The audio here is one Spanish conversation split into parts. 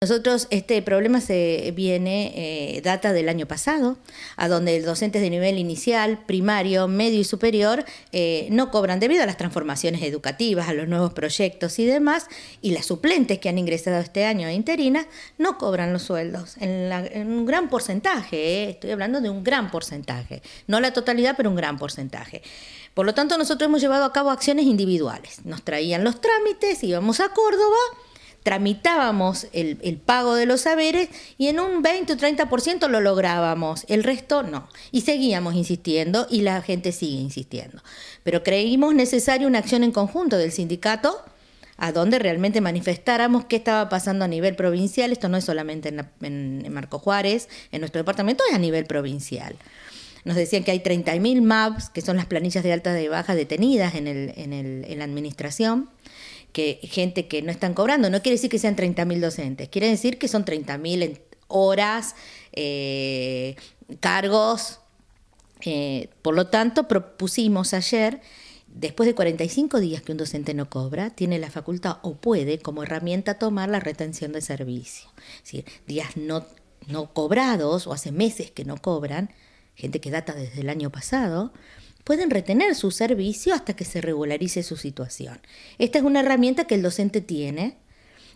Nosotros, este problema se viene, eh, data del año pasado, a donde los docentes de nivel inicial, primario, medio y superior eh, no cobran debido a las transformaciones educativas, a los nuevos proyectos y demás, y las suplentes que han ingresado este año interinas no cobran los sueldos, en, un gran porcentaje, eh, estoy hablando de un gran porcentaje, no la totalidad, pero un gran porcentaje. Por lo tanto, nosotros hemos llevado a cabo acciones individuales, nos traían los trámites, íbamos a Córdoba, tramitábamos el, pago de los saberes y en un 20 o 30% lo lográbamos, el resto no. Y seguíamos insistiendo y la gente sigue insistiendo. Pero creímos necesaria una acción en conjunto del sindicato a donde realmente manifestáramos qué estaba pasando a nivel provincial, esto no es solamente en, Marco Juárez, en nuestro departamento, es a nivel provincial. Nos decían que hay 30.000 MAPs, que son las planillas de altas y bajas detenidas en la administración gente que no están cobrando. No quiere decir que sean 30.000 docentes, quiere decir que son 30.000 horas, eh, cargos. Eh, por lo tanto, propusimos ayer después de 45 días que un docente no cobra, tiene la facultad o puede como herramienta tomar la retención de servicio. días no, no cobrados o hace meses que no cobran, gente que data desde el año pasado, pueden retener su servicio hasta que se regularice su situación. Esta es una herramienta que el docente tiene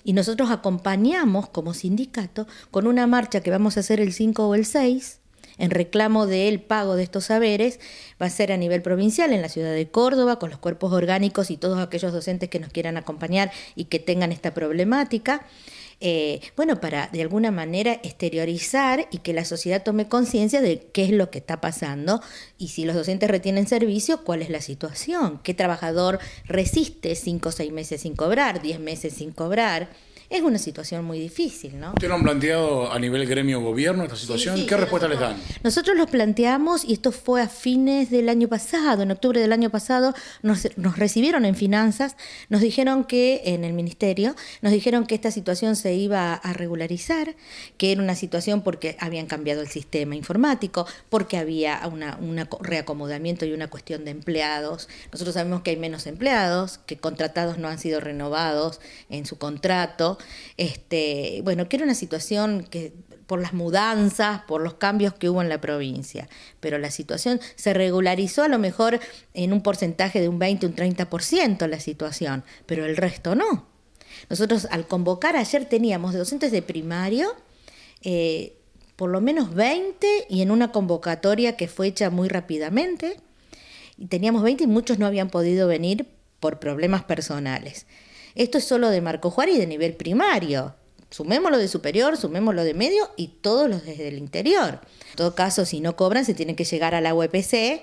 y nosotros acompañamos como sindicato con una marcha que vamos a hacer el 5 o el 6 en reclamo del pago de estos saberes, va a ser a nivel provincial, en la ciudad de Córdoba, con los cuerpos orgánicos y todos aquellos docentes que nos quieran acompañar y que tengan esta problemática. Eh, bueno, para de alguna manera exteriorizar y que la sociedad tome conciencia de qué es lo que está pasando y si los docentes retienen servicio, cuál es la situación, qué trabajador resiste cinco o seis meses sin cobrar, diez meses sin cobrar es una situación muy difícil, ¿no? ¿Ustedes lo han planteado a nivel gremio-gobierno esta situación? ¿Qué respuesta les dan? Nosotros los planteamos, y esto fue a fines del año pasado, en octubre del año pasado, nos, nos recibieron en finanzas, nos dijeron que, en el ministerio, nos dijeron que esta situación se iba a regularizar, que era una situación porque habían cambiado el sistema informático, porque había un reacomodamiento y una cuestión de empleados. Nosotros sabemos que hay menos empleados, que contratados no han sido renovados en su contrato, este, bueno, que era una situación que por las mudanzas, por los cambios que hubo en la provincia. Pero la situación se regularizó a lo mejor en un porcentaje de un 20, un 30% la situación, pero el resto no. Nosotros al convocar ayer teníamos docentes de primario eh, por lo menos 20 y en una convocatoria que fue hecha muy rápidamente. Y teníamos 20 y muchos no habían podido venir por problemas personales. Esto es solo de Marco Juárez y de nivel primario. Sumémoslo de superior, sumémoslo de medio y todos los desde el interior. En todo caso, si no cobran, se tienen que llegar a la UEPC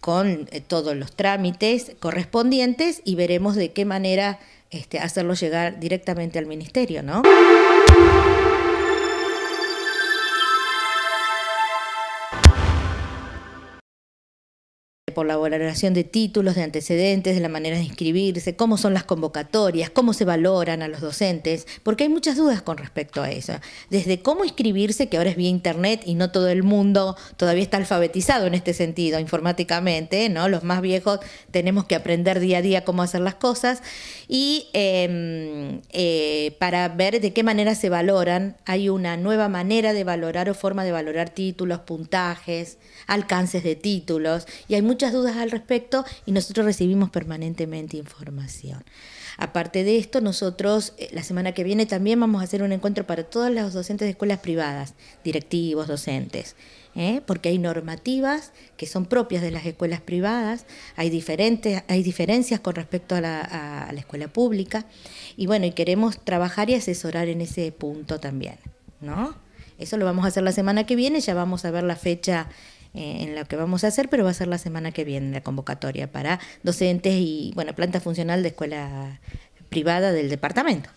con eh, todos los trámites correspondientes y veremos de qué manera este, hacerlo llegar directamente al ministerio, ¿no? por la valoración de títulos, de antecedentes, de la manera de inscribirse, cómo son las convocatorias, cómo se valoran a los docentes, porque hay muchas dudas con respecto a eso. Desde cómo inscribirse, que ahora es vía internet y no todo el mundo todavía está alfabetizado en este sentido informáticamente, ¿no? Los más viejos tenemos que aprender día a día cómo hacer las cosas y em, eh, para ver de qué manera se valoran, hay una nueva manera de valorar o forma de valorar títulos, puntajes, alcances de títulos y hay muchas dudas al respecto y nosotros recibimos permanentemente información. Aparte de esto, nosotros eh, la semana que viene también vamos a hacer un encuentro para todos los docentes de escuelas privadas, directivos, docentes, ¿eh? porque hay normativas que son propias de las escuelas privadas, hay, diferentes, hay diferencias con respecto a la, escuela pública, y bueno, y queremos trabajar y asesorar en ese punto también, ¿no? Eso lo vamos a hacer la semana que viene, ya vamos a ver la fecha eh, en lo que vamos a hacer, pero va a ser la semana que viene la convocatoria para docentes y, bueno, planta funcional de escuela privada del departamento.